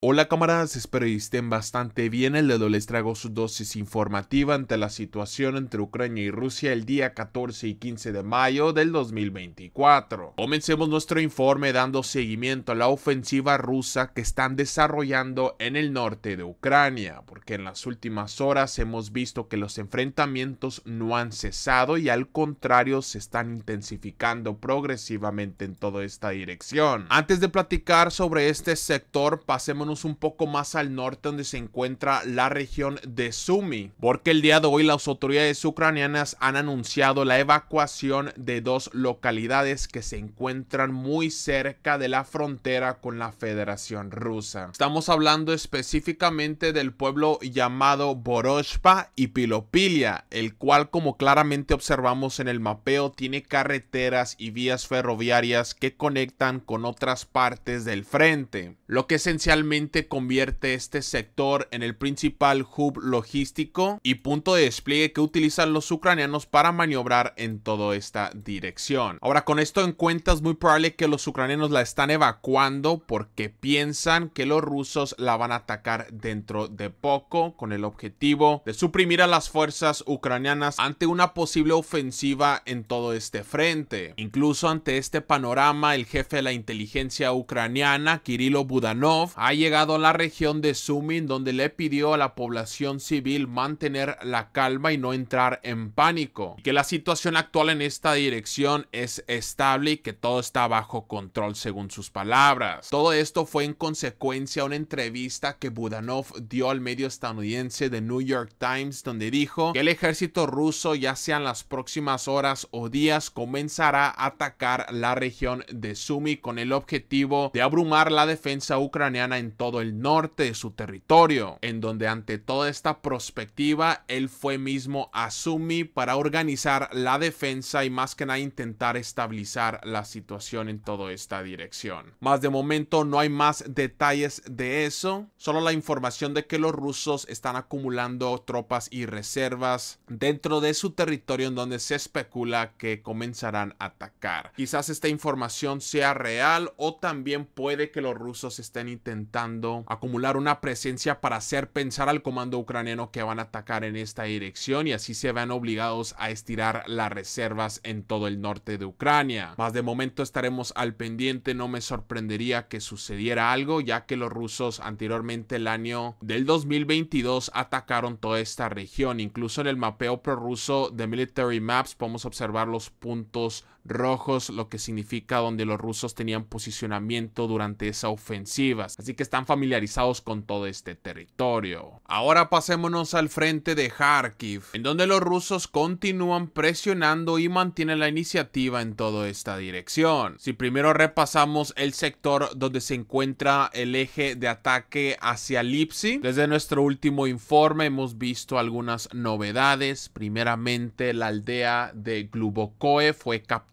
Hola camaradas, espero que estén bastante bien. El dedo les traigo su dosis informativa ante la situación entre Ucrania y Rusia el día 14 y 15 de mayo del 2024. Comencemos nuestro informe dando seguimiento a la ofensiva rusa que están desarrollando en el norte de Ucrania, porque en las últimas horas hemos visto que los enfrentamientos no han cesado y al contrario se están intensificando progresivamente en toda esta dirección. Antes de platicar sobre este sector, pasemos un poco más al norte donde se encuentra la región de Sumy porque el día de hoy las autoridades ucranianas han anunciado la evacuación de dos localidades que se encuentran muy cerca de la frontera con la Federación Rusa. Estamos hablando específicamente del pueblo llamado Boroshpa y Pilopilia, el cual como claramente observamos en el mapeo tiene carreteras y vías ferroviarias que conectan con otras partes del frente, lo que esencialmente convierte este sector en el principal hub logístico y punto de despliegue que utilizan los ucranianos para maniobrar en toda esta dirección. Ahora, con esto en cuenta, es muy probable que los ucranianos la están evacuando porque piensan que los rusos la van a atacar dentro de poco con el objetivo de suprimir a las fuerzas ucranianas ante una posible ofensiva en todo este frente. Incluso ante este panorama, el jefe de la inteligencia ucraniana, Kirilo Budanov, ha llegado a la región de Sumin, donde le pidió a la población civil mantener la calma y no entrar en pánico, que la situación actual en esta dirección es estable y que todo está bajo control, según sus palabras. Todo esto fue en consecuencia a una entrevista que Budanov dio al medio estadounidense de New York Times, donde dijo que el ejército ruso, ya sean en las próximas horas o días, comenzará a atacar la región de Sumi con el objetivo de abrumar la defensa ucraniana en todo el norte de su territorio, en donde ante toda esta prospectiva él fue mismo a Sumi para organizar la defensa y más que nada intentar estabilizar la situación en toda esta dirección. Más de momento no hay más detalles de eso, solo la información de que los rusos están acumulando tropas y reservas dentro de su territorio en donde se especula que comenzarán a atacar. Quizás esta información sea real o también puede que los rusos estén intentando acumular una presencia para hacer pensar al comando ucraniano que van a atacar en esta dirección y así se vean obligados a estirar las reservas en todo el norte de Ucrania. Más de momento estaremos al pendiente, no me sorprendería que sucediera algo ya que los rusos anteriormente el año del 2022 atacaron toda esta región. Incluso en el mapeo prorruso de Military Maps podemos observar los puntos rojos, lo que significa donde los rusos tenían posicionamiento durante esa ofensiva, así que están familiarizados con todo este territorio. Ahora pasémonos al frente de Kharkiv, en donde los rusos continúan presionando y mantienen la iniciativa en toda esta dirección. Si primero repasamos el sector donde se encuentra el eje de ataque hacia Lipsi, desde nuestro último informe hemos visto algunas novedades, primeramente la aldea de Glubokoe fue capturada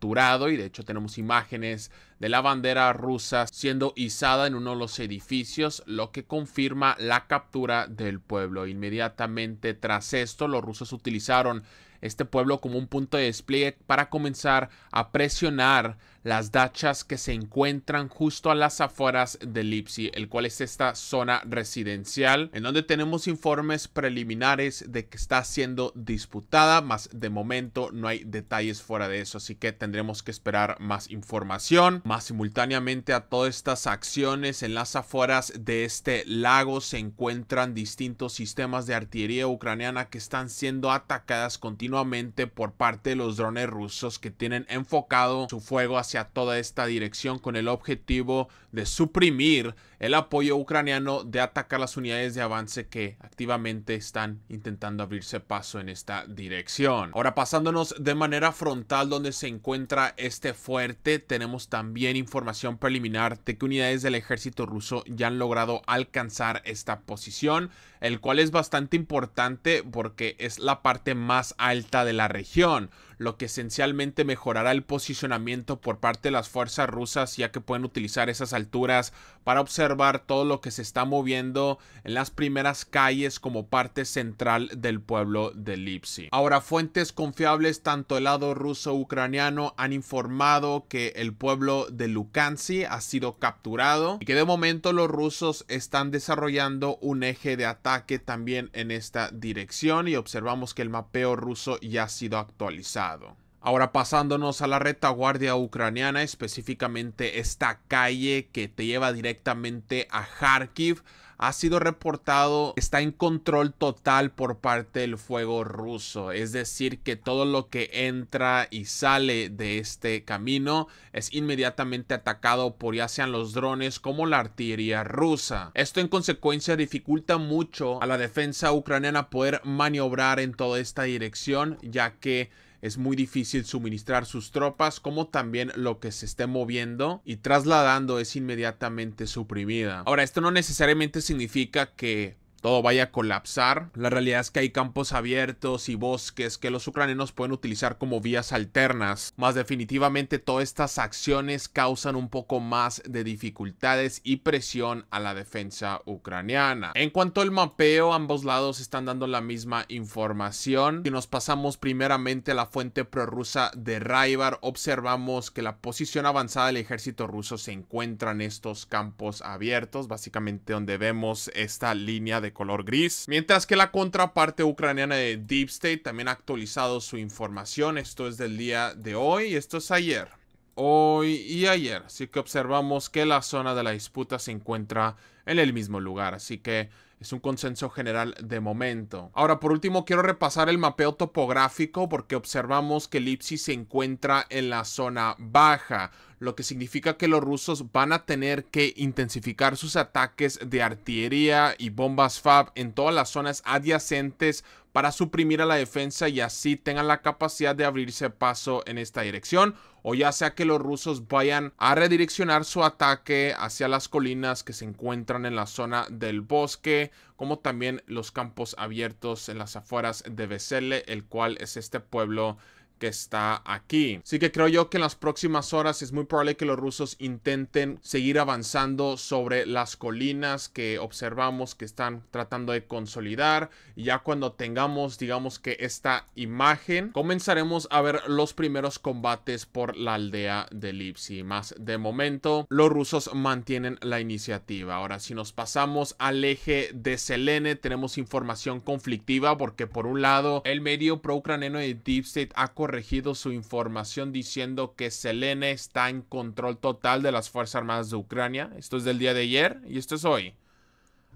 y de hecho tenemos imágenes de la bandera rusa siendo izada en uno de los edificios, lo que confirma la captura del pueblo. Inmediatamente tras esto, los rusos utilizaron este pueblo como un punto de despliegue para comenzar a presionar las dachas que se encuentran justo a las afueras de Lipsi el cual es esta zona residencial, en donde tenemos informes preliminares de que está siendo disputada, más de momento no hay detalles fuera de eso, así que tendremos que esperar más información, más simultáneamente a todas estas acciones en las afueras de este lago se encuentran distintos sistemas de artillería ucraniana que están siendo atacadas continuamente por parte de los drones rusos que tienen enfocado su fuego hacia a toda esta dirección con el objetivo de suprimir el apoyo ucraniano de atacar las unidades de avance que activamente están intentando abrirse paso en esta dirección. Ahora pasándonos de manera frontal donde se encuentra este fuerte, tenemos también información preliminar de que unidades del ejército ruso ya han logrado alcanzar esta posición el cual es bastante importante porque es la parte más alta de la región, lo que esencialmente mejorará el posicionamiento por parte de las fuerzas rusas ya que pueden utilizar esas alturas para observar todo lo que se está moviendo en las primeras calles como parte central del pueblo de Lipsi. Ahora, fuentes confiables tanto del lado ruso-ucraniano han informado que el pueblo de Lukansi ha sido capturado y que de momento los rusos están desarrollando un eje de ataque que también en esta dirección y observamos que el mapeo ruso ya ha sido actualizado. Ahora pasándonos a la retaguardia ucraniana, específicamente esta calle que te lleva directamente a Kharkiv, ha sido reportado está en control total por parte del fuego ruso. Es decir, que todo lo que entra y sale de este camino es inmediatamente atacado por ya sean los drones como la artillería rusa. Esto en consecuencia dificulta mucho a la defensa ucraniana poder maniobrar en toda esta dirección, ya que es muy difícil suministrar sus tropas como también lo que se esté moviendo y trasladando es inmediatamente suprimida. Ahora, esto no necesariamente significa que todo vaya a colapsar. La realidad es que hay campos abiertos y bosques que los ucranianos pueden utilizar como vías alternas. Más definitivamente todas estas acciones causan un poco más de dificultades y presión a la defensa ucraniana. En cuanto al mapeo, ambos lados están dando la misma información. Si nos pasamos primeramente a la fuente prorrusa de Raibar, observamos que la posición avanzada del ejército ruso se encuentra en estos campos abiertos, básicamente donde vemos esta línea de color gris, mientras que la contraparte ucraniana de Deep State también ha actualizado su información, esto es del día de hoy, esto es ayer hoy y ayer. Así que observamos que la zona de la disputa se encuentra en el mismo lugar. Así que es un consenso general de momento. Ahora, por último, quiero repasar el mapeo topográfico porque observamos que Lipsi se encuentra en la zona baja, lo que significa que los rusos van a tener que intensificar sus ataques de artillería y bombas FAB en todas las zonas adyacentes para suprimir a la defensa y así tengan la capacidad de abrirse paso en esta dirección o ya sea que los rusos vayan a redireccionar su ataque hacia las colinas que se encuentran en la zona del bosque, como también los campos abiertos en las afueras de Vesele, el cual es este pueblo que está aquí. Así que creo yo que en las próximas horas es muy probable que los rusos intenten seguir avanzando sobre las colinas que observamos que están tratando de consolidar. ya cuando tengamos, digamos que esta imagen, comenzaremos a ver los primeros combates por la aldea de Lipsi. Más de momento, los rusos mantienen la iniciativa. Ahora, si nos pasamos al eje de Selene, tenemos información conflictiva porque por un lado, el medio pro-ucraniano de Deep State ha corregido corregido su información diciendo que Selene está en control total de las Fuerzas Armadas de Ucrania. Esto es del día de ayer y esto es hoy.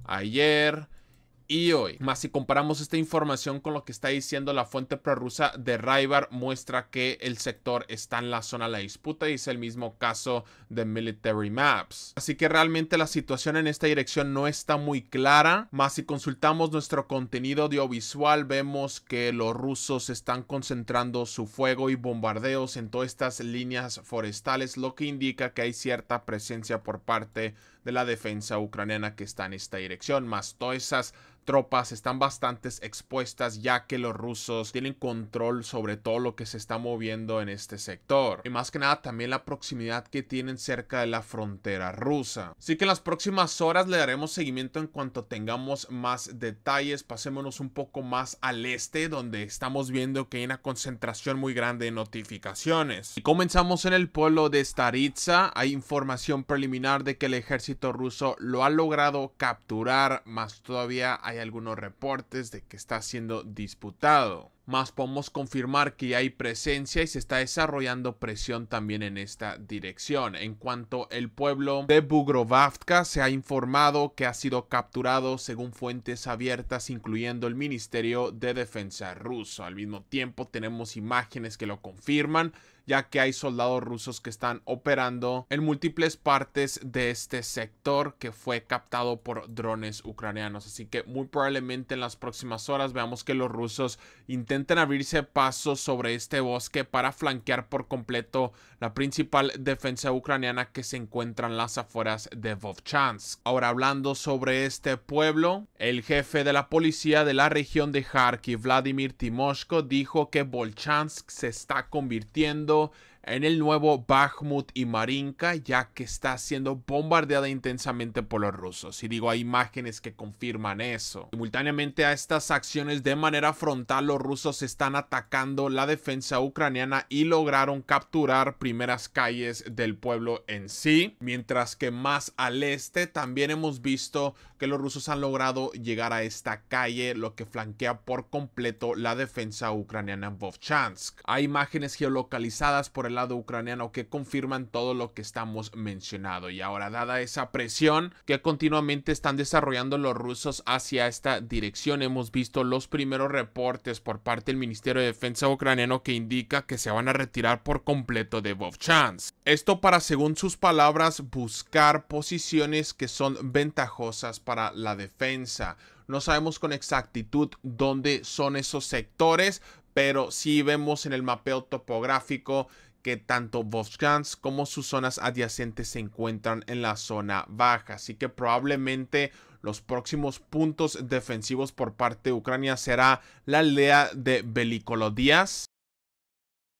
Ayer y hoy. Más si comparamos esta información con lo que está diciendo la fuente prorrusa de Raibar, muestra que el sector está en la zona de la disputa y es el mismo caso de Military Maps. Así que realmente la situación en esta dirección no está muy clara, más si consultamos nuestro contenido audiovisual vemos que los rusos están concentrando su fuego y bombardeos en todas estas líneas forestales, lo que indica que hay cierta presencia por parte de la defensa ucraniana que está en esta dirección, más todas esas tropas están bastante expuestas ya que los rusos tienen control sobre todo lo que se está moviendo en este sector. Y más que nada también la proximidad que tienen cerca de la frontera rusa. Así que en las próximas horas le daremos seguimiento en cuanto tengamos más detalles. Pasémonos un poco más al este donde estamos viendo que hay una concentración muy grande de notificaciones. Y comenzamos en el pueblo de Staritsa. Hay información preliminar de que el ejército ruso lo ha logrado capturar, más todavía hay hay algunos reportes de que está siendo disputado. Más podemos confirmar que hay presencia y se está desarrollando presión también en esta dirección. En cuanto el pueblo de Bugrovávka, se ha informado que ha sido capturado según fuentes abiertas, incluyendo el Ministerio de Defensa ruso. Al mismo tiempo tenemos imágenes que lo confirman ya que hay soldados rusos que están operando en múltiples partes de este sector que fue captado por drones ucranianos. Así que muy probablemente en las próximas horas veamos que los rusos intenten abrirse paso sobre este bosque para flanquear por completo la principal defensa ucraniana que se encuentra en las afueras de Vovchansk. Ahora hablando sobre este pueblo, el jefe de la policía de la región de Kharkiv, Vladimir Timoshko, dijo que Volchansk se está convirtiendo deal en el nuevo Bakhmut y Marinka, ya que está siendo bombardeada intensamente por los rusos. Y digo, hay imágenes que confirman eso. Simultáneamente a estas acciones de manera frontal, los rusos están atacando la defensa ucraniana y lograron capturar primeras calles del pueblo en sí. Mientras que más al este también hemos visto que los rusos han logrado llegar a esta calle, lo que flanquea por completo la defensa ucraniana en Bovchansk. Hay imágenes geolocalizadas por el lado ucraniano que confirman todo lo que estamos mencionando Y ahora, dada esa presión que continuamente están desarrollando los rusos hacia esta dirección, hemos visto los primeros reportes por parte del Ministerio de Defensa ucraniano que indica que se van a retirar por completo de Vovchansk. Esto para, según sus palabras, buscar posiciones que son ventajosas para la defensa. No sabemos con exactitud dónde son esos sectores, pero sí vemos en el mapeo topográfico que tanto Voskansk como sus zonas adyacentes se encuentran en la zona baja, así que probablemente los próximos puntos defensivos por parte de Ucrania será la aldea de Belikolodias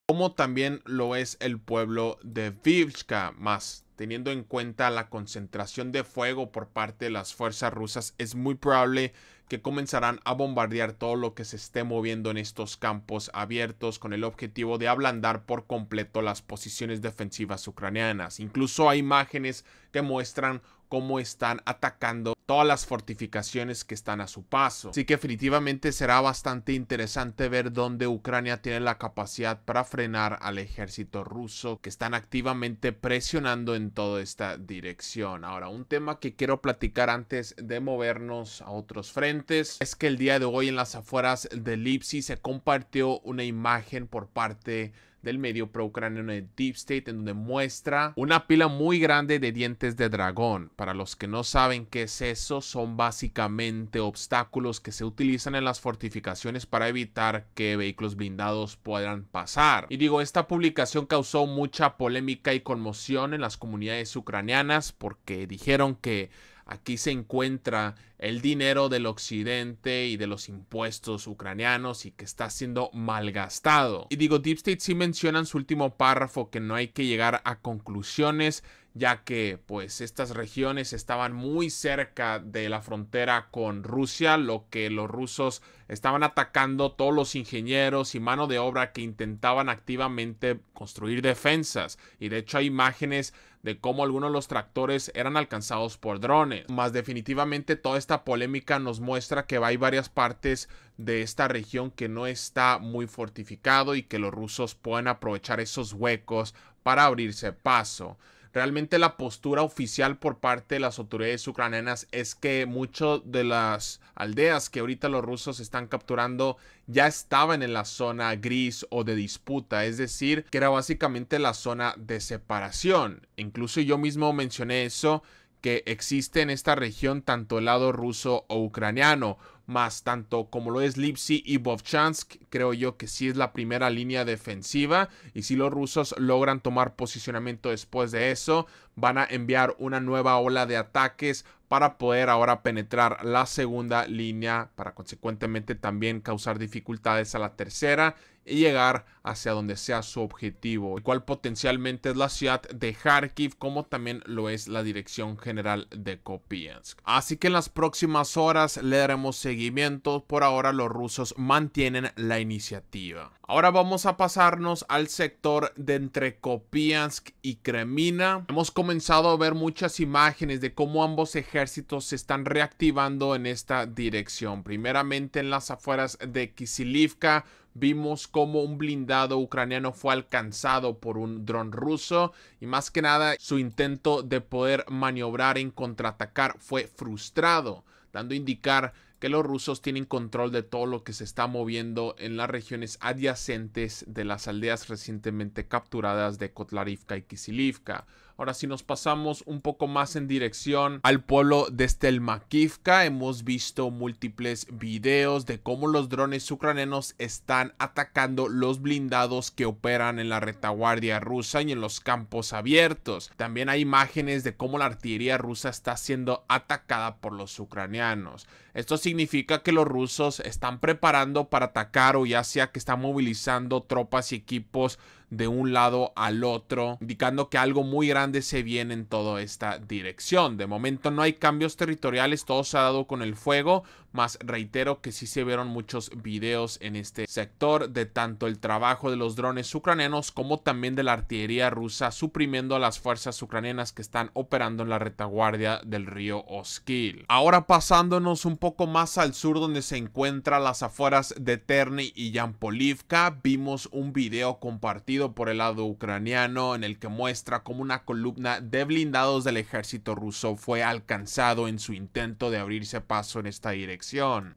como también lo es el pueblo de Vivska. más teniendo en cuenta la concentración de fuego por parte de las fuerzas rusas, es muy probable que comenzarán a bombardear todo lo que se esté moviendo en estos campos abiertos con el objetivo de ablandar por completo las posiciones defensivas ucranianas. Incluso hay imágenes que muestran cómo están atacando todas las fortificaciones que están a su paso. Así que definitivamente será bastante interesante ver dónde Ucrania tiene la capacidad para frenar al ejército ruso que están activamente presionando en toda esta dirección. Ahora, un tema que quiero platicar antes de movernos a otros frentes es que el día de hoy en las afueras de Lipsi se compartió una imagen por parte del medio pro-ucraniano de Deep State, en donde muestra una pila muy grande de dientes de dragón. Para los que no saben qué es eso, son básicamente obstáculos que se utilizan en las fortificaciones para evitar que vehículos blindados puedan pasar. Y digo, esta publicación causó mucha polémica y conmoción en las comunidades ucranianas porque dijeron que aquí se encuentra el dinero del occidente y de los impuestos ucranianos y que está siendo malgastado. Y digo, Deep State sí menciona en su último párrafo que no hay que llegar a conclusiones ya que pues estas regiones estaban muy cerca de la frontera con Rusia, lo que los rusos estaban atacando todos los ingenieros y mano de obra que intentaban activamente construir defensas y de hecho hay imágenes de cómo algunos de los tractores eran alcanzados por drones. Más definitivamente toda esta esta polémica nos muestra que hay varias partes de esta región que no está muy fortificado y que los rusos pueden aprovechar esos huecos para abrirse paso. Realmente la postura oficial por parte de las autoridades ucranianas es que muchas de las aldeas que ahorita los rusos están capturando ya estaban en la zona gris o de disputa, es decir, que era básicamente la zona de separación. Incluso yo mismo mencioné eso que existe en esta región tanto el lado ruso o ucraniano, más tanto como lo es Lipsi y Bovchansk, creo yo que sí es la primera línea defensiva y si los rusos logran tomar posicionamiento después de eso, van a enviar una nueva ola de ataques para poder ahora penetrar la segunda línea para consecuentemente también causar dificultades a la tercera y llegar hacia donde sea su objetivo, el cual potencialmente es la ciudad de Kharkiv como también lo es la dirección general de Kopiansk. Así que en las próximas horas le daremos seguimiento, por ahora los rusos mantienen la iniciativa. Ahora vamos a pasarnos al sector de entre Kopiansk y Kremina. Hemos comenzado a ver muchas imágenes de cómo ambos ejércitos ejércitos se están reactivando en esta dirección. Primeramente en las afueras de Kisilivka vimos como un blindado ucraniano fue alcanzado por un dron ruso y más que nada su intento de poder maniobrar en contraatacar fue frustrado, dando a indicar que los rusos tienen control de todo lo que se está moviendo en las regiones adyacentes de las aldeas recientemente capturadas de Kotlarivka y Kisilivka. Ahora, si nos pasamos un poco más en dirección al pueblo de Stelmakivka, hemos visto múltiples videos de cómo los drones ucranianos están atacando los blindados que operan en la retaguardia rusa y en los campos abiertos. También hay imágenes de cómo la artillería rusa está siendo atacada por los ucranianos. Esto significa que los rusos están preparando para atacar o ya sea que están movilizando tropas y equipos de un lado al otro, indicando que algo muy grande se viene en toda esta dirección. De momento no hay cambios territoriales, todo se ha dado con el fuego, más reitero que sí se vieron muchos videos en este sector de tanto el trabajo de los drones ucranianos como también de la artillería rusa suprimiendo a las fuerzas ucranianas que están operando en la retaguardia del río Oskil. Ahora pasándonos un poco más al sur donde se encuentra las afueras de Terni y Yampolivka, vimos un video compartido por el lado ucraniano en el que muestra cómo una columna de blindados del ejército ruso fue alcanzado en su intento de abrirse paso en esta dirección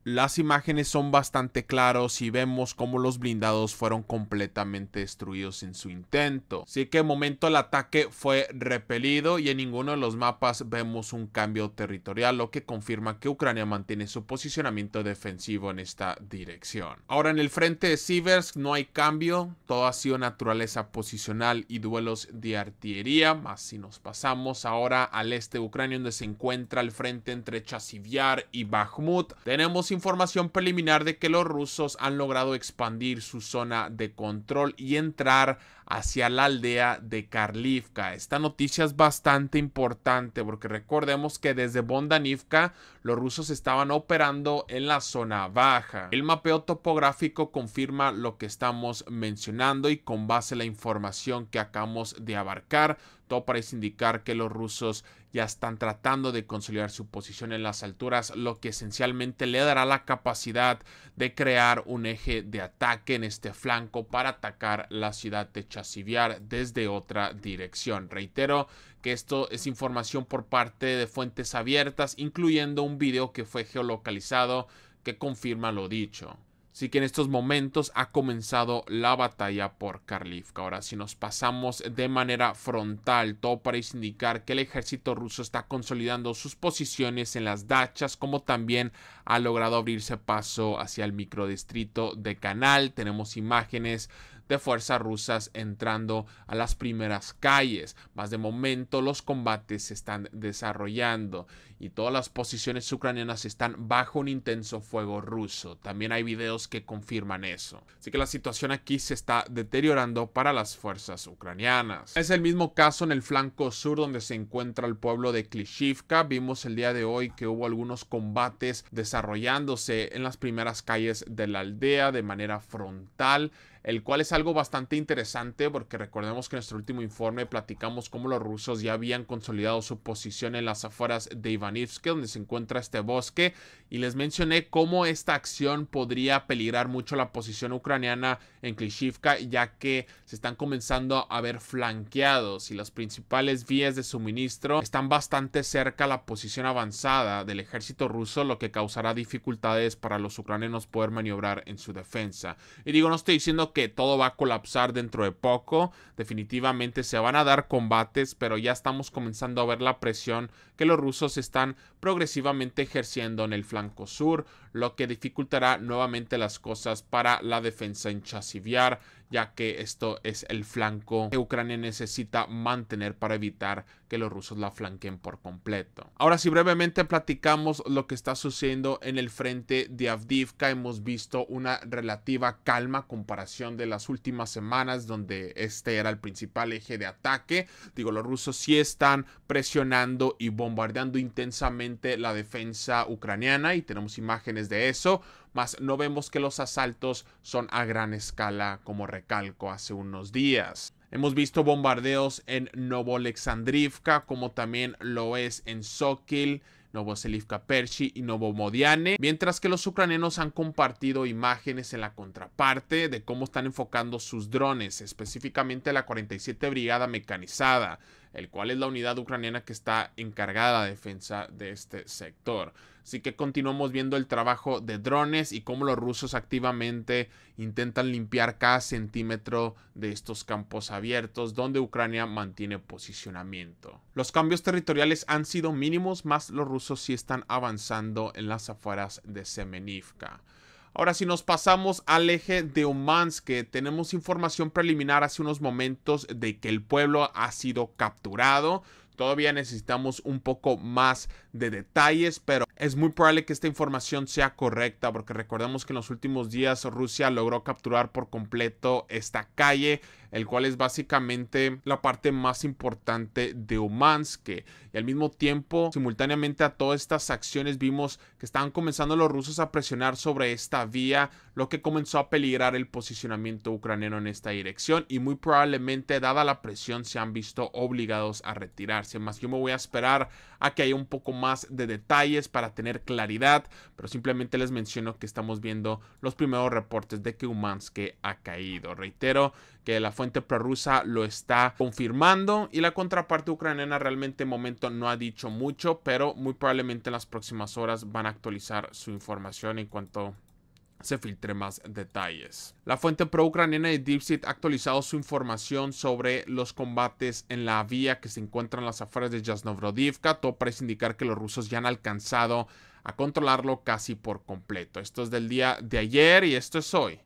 las imágenes son bastante claras y vemos cómo los blindados fueron completamente destruidos en su intento. Así que de momento el ataque fue repelido y en ninguno de los mapas vemos un cambio territorial, lo que confirma que Ucrania mantiene su posicionamiento defensivo en esta dirección. Ahora en el frente de Siversk no hay cambio, todo ha sido naturaleza posicional y duelos de artillería, más si nos pasamos ahora al este de Ucrania donde se encuentra el frente entre Chasiviar y Bakhmut, tenemos información preliminar de que los rusos han logrado expandir su zona de control y entrar hacia la aldea de Karlivka. Esta noticia es bastante importante porque recordemos que desde Bondanivka los rusos estaban operando en la zona baja. El mapeo topográfico confirma lo que estamos mencionando y con base en la información que acabamos de abarcar, todo parece indicar que los rusos ya están tratando de consolidar su posición en las alturas, lo que esencialmente le dará la capacidad de crear un eje de ataque en este flanco para atacar la ciudad de asiviar desde otra dirección. Reitero que esto es información por parte de fuentes abiertas, incluyendo un video que fue geolocalizado que confirma lo dicho. Así que en estos momentos ha comenzado la batalla por Karlivka. Ahora, si nos pasamos de manera frontal, todo parece indicar que el ejército ruso está consolidando sus posiciones en las dachas, como también ha logrado abrirse paso hacia el microdistrito de Canal. Tenemos imágenes de fuerzas rusas entrando a las primeras calles. Más de momento los combates se están desarrollando y todas las posiciones ucranianas están bajo un intenso fuego ruso. También hay videos que confirman eso. Así que la situación aquí se está deteriorando para las fuerzas ucranianas. Es el mismo caso en el flanco sur donde se encuentra el pueblo de Klishivka. Vimos el día de hoy que hubo algunos combates desarrollándose en las primeras calles de la aldea de manera frontal el cual es algo bastante interesante porque recordemos que en nuestro último informe platicamos cómo los rusos ya habían consolidado su posición en las afueras de Ivanivsk, donde se encuentra este bosque, y les mencioné cómo esta acción podría peligrar mucho la posición ucraniana en Klishivka, ya que se están comenzando a ver flanqueados y las principales vías de suministro están bastante cerca a la posición avanzada del ejército ruso, lo que causará dificultades para los ucranianos poder maniobrar en su defensa. Y digo, no estoy diciendo que todo va a colapsar dentro de poco, definitivamente se van a dar combates, pero ya estamos comenzando a ver la presión que los rusos están progresivamente ejerciendo en el flanco sur, lo que dificultará nuevamente las cosas para la defensa en Chasiviar ya que esto es el flanco que Ucrania necesita mantener para evitar que los rusos la flanquen por completo. Ahora si brevemente platicamos lo que está sucediendo en el frente de Avdivka, hemos visto una relativa calma comparación de las últimas semanas donde este era el principal eje de ataque. Digo, los rusos sí están presionando y bombardeando intensamente la defensa ucraniana y tenemos imágenes de eso mas no vemos que los asaltos son a gran escala, como recalco hace unos días. Hemos visto bombardeos en Novolexandrivka, como también lo es en Sokil, Novoselivka Pershi y Novomodiane, mientras que los ucranianos han compartido imágenes en la contraparte de cómo están enfocando sus drones, específicamente la 47 Brigada Mecanizada, el cual es la unidad ucraniana que está encargada de defensa de este sector. Así que continuamos viendo el trabajo de drones y cómo los rusos activamente intentan limpiar cada centímetro de estos campos abiertos donde Ucrania mantiene posicionamiento. Los cambios territoriales han sido mínimos, más los rusos sí están avanzando en las afueras de Semenivka. Ahora si nos pasamos al eje de Umansk, que tenemos información preliminar hace unos momentos de que el pueblo ha sido capturado. Todavía necesitamos un poco más de detalles, pero es muy probable que esta información sea correcta porque recordemos que en los últimos días Rusia logró capturar por completo esta calle, el cual es básicamente la parte más importante de Umansk y al mismo tiempo simultáneamente a todas estas acciones vimos que estaban comenzando los rusos a presionar sobre esta vía, lo que comenzó a peligrar el posicionamiento ucraniano en esta dirección y muy probablemente dada la presión se han visto obligados a retirarse, más yo me voy a esperar a que haya un poco más de detalles para tener claridad, pero simplemente les menciono que estamos viendo los primeros reportes de que Umansky ha caído. Reitero que la fuente prorrusa lo está confirmando y la contraparte ucraniana realmente en momento no ha dicho mucho, pero muy probablemente en las próximas horas van a actualizar su información en cuanto se filtre más detalles. La fuente pro-ucraniana de Dipsit ha actualizado su información sobre los combates en la vía que se encuentran las afueras de Yasnovrodivka. Todo parece indicar que los rusos ya han alcanzado a controlarlo casi por completo. Esto es del día de ayer y esto es hoy.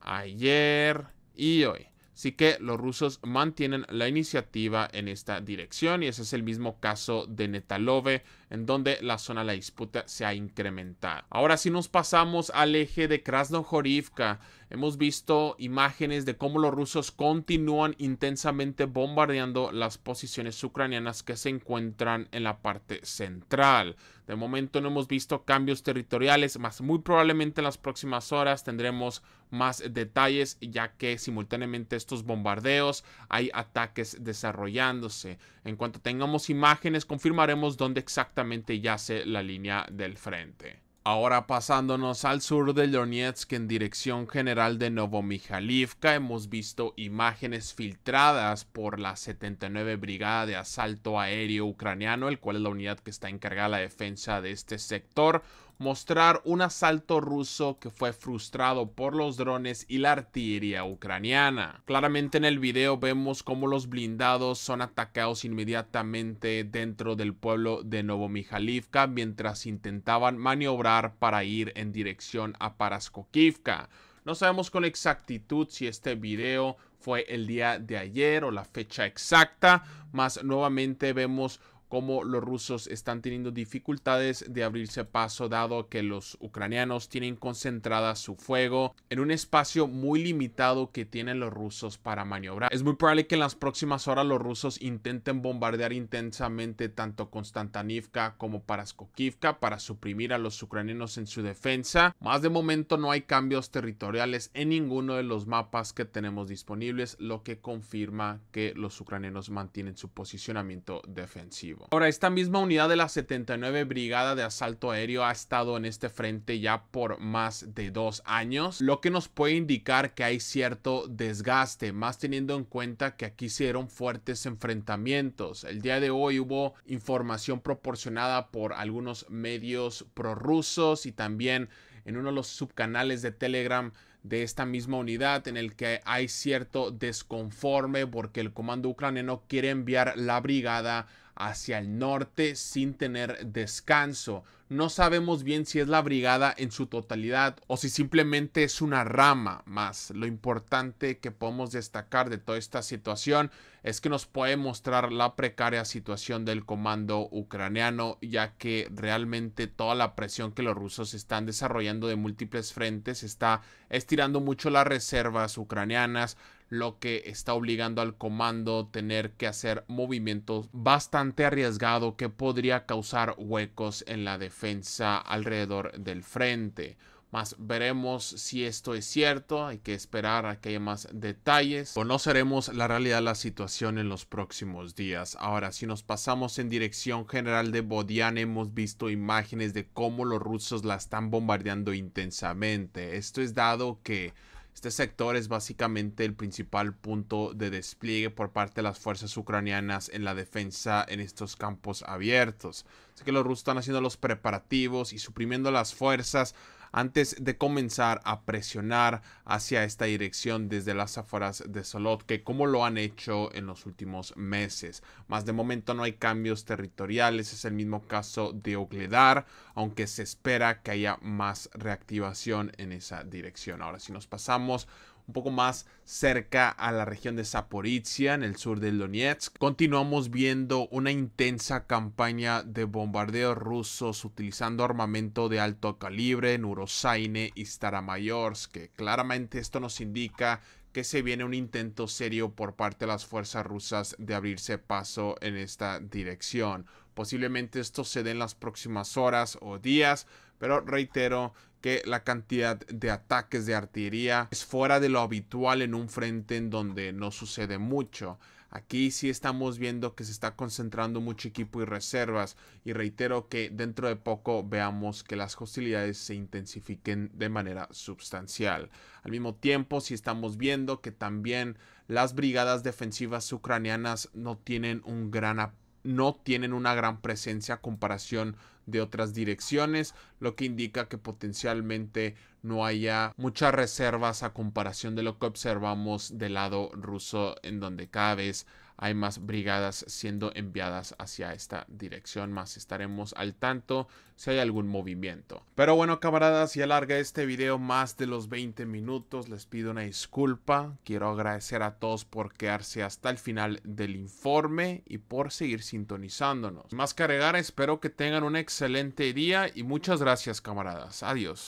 Ayer y hoy. Así que los rusos mantienen la iniciativa en esta dirección y ese es el mismo caso de Netalove en donde la zona de la disputa se ha incrementado. Ahora si nos pasamos al eje de Krasnohorivka. Hemos visto imágenes de cómo los rusos continúan intensamente bombardeando las posiciones ucranianas que se encuentran en la parte central. De momento no hemos visto cambios territoriales, más muy probablemente en las próximas horas tendremos más detalles ya que simultáneamente estos bombardeos hay ataques desarrollándose. En cuanto tengamos imágenes confirmaremos dónde exactamente yace la línea del frente. Ahora pasándonos al sur de Donetsk en dirección general de Novomijalivka, hemos visto imágenes filtradas por la 79 Brigada de Asalto Aéreo Ucraniano, el cual es la unidad que está encargada de la defensa de este sector, mostrar un asalto ruso que fue frustrado por los drones y la artillería ucraniana. Claramente en el video vemos cómo los blindados son atacados inmediatamente dentro del pueblo de Novomijalivka mientras intentaban maniobrar para ir en dirección a Paraskokivka. No sabemos con exactitud si este video fue el día de ayer o la fecha exacta, más nuevamente vemos como los rusos están teniendo dificultades de abrirse paso dado que los ucranianos tienen concentrada su fuego en un espacio muy limitado que tienen los rusos para maniobrar. Es muy probable que en las próximas horas los rusos intenten bombardear intensamente tanto Konstantinivka como Paraskokivka para suprimir a los ucranianos en su defensa. Más de momento no hay cambios territoriales en ninguno de los mapas que tenemos disponibles, lo que confirma que los ucranianos mantienen su posicionamiento defensivo. Ahora, esta misma unidad de la 79 Brigada de Asalto Aéreo ha estado en este frente ya por más de dos años, lo que nos puede indicar que hay cierto desgaste, más teniendo en cuenta que aquí se dieron fuertes enfrentamientos. El día de hoy hubo información proporcionada por algunos medios prorrusos y también en uno de los subcanales de Telegram de esta misma unidad en el que hay cierto desconforme porque el comando ucraniano quiere enviar la brigada hacia el norte sin tener descanso. No sabemos bien si es la brigada en su totalidad o si simplemente es una rama más. Lo importante que podemos destacar de toda esta situación es que nos puede mostrar la precaria situación del comando ucraniano, ya que realmente toda la presión que los rusos están desarrollando de múltiples frentes está estirando mucho las reservas ucranianas, lo que está obligando al comando a tener que hacer movimientos bastante arriesgados que podría causar huecos en la defensa alrededor del frente. Más veremos si esto es cierto, hay que esperar a que haya más detalles. Conoceremos la realidad de la situación en los próximos días. Ahora, si nos pasamos en dirección general de Bodian, hemos visto imágenes de cómo los rusos la están bombardeando intensamente. Esto es dado que este sector es básicamente el principal punto de despliegue por parte de las fuerzas ucranianas en la defensa en estos campos abiertos. Así que los rusos están haciendo los preparativos y suprimiendo las fuerzas antes de comenzar a presionar hacia esta dirección desde las afueras de que como lo han hecho en los últimos meses. Más de momento no hay cambios territoriales, es el mismo caso de Ogledar, aunque se espera que haya más reactivación en esa dirección. Ahora, si nos pasamos un poco más cerca a la región de Zaporizhia, en el sur de Donetsk. Continuamos viendo una intensa campaña de bombardeos rusos utilizando armamento de alto calibre en y Staramayorsk, claramente esto nos indica que se viene un intento serio por parte de las fuerzas rusas de abrirse paso en esta dirección. Posiblemente esto se dé en las próximas horas o días, pero reitero que la cantidad de ataques de artillería es fuera de lo habitual en un frente en donde no sucede mucho. Aquí sí estamos viendo que se está concentrando mucho equipo y reservas y reitero que dentro de poco veamos que las hostilidades se intensifiquen de manera sustancial. Al mismo tiempo, sí estamos viendo que también las brigadas defensivas ucranianas no tienen un gran apoyo no tienen una gran presencia a comparación de otras direcciones, lo que indica que potencialmente no haya muchas reservas a comparación de lo que observamos del lado ruso en donde cada vez hay más brigadas siendo enviadas hacia esta dirección, más estaremos al tanto si hay algún movimiento. Pero bueno, camaradas, ya alarga este video más de los 20 minutos, les pido una disculpa, quiero agradecer a todos por quedarse hasta el final del informe y por seguir sintonizándonos. Más que agregar, espero que tengan un excelente día y muchas gracias, camaradas. Adiós.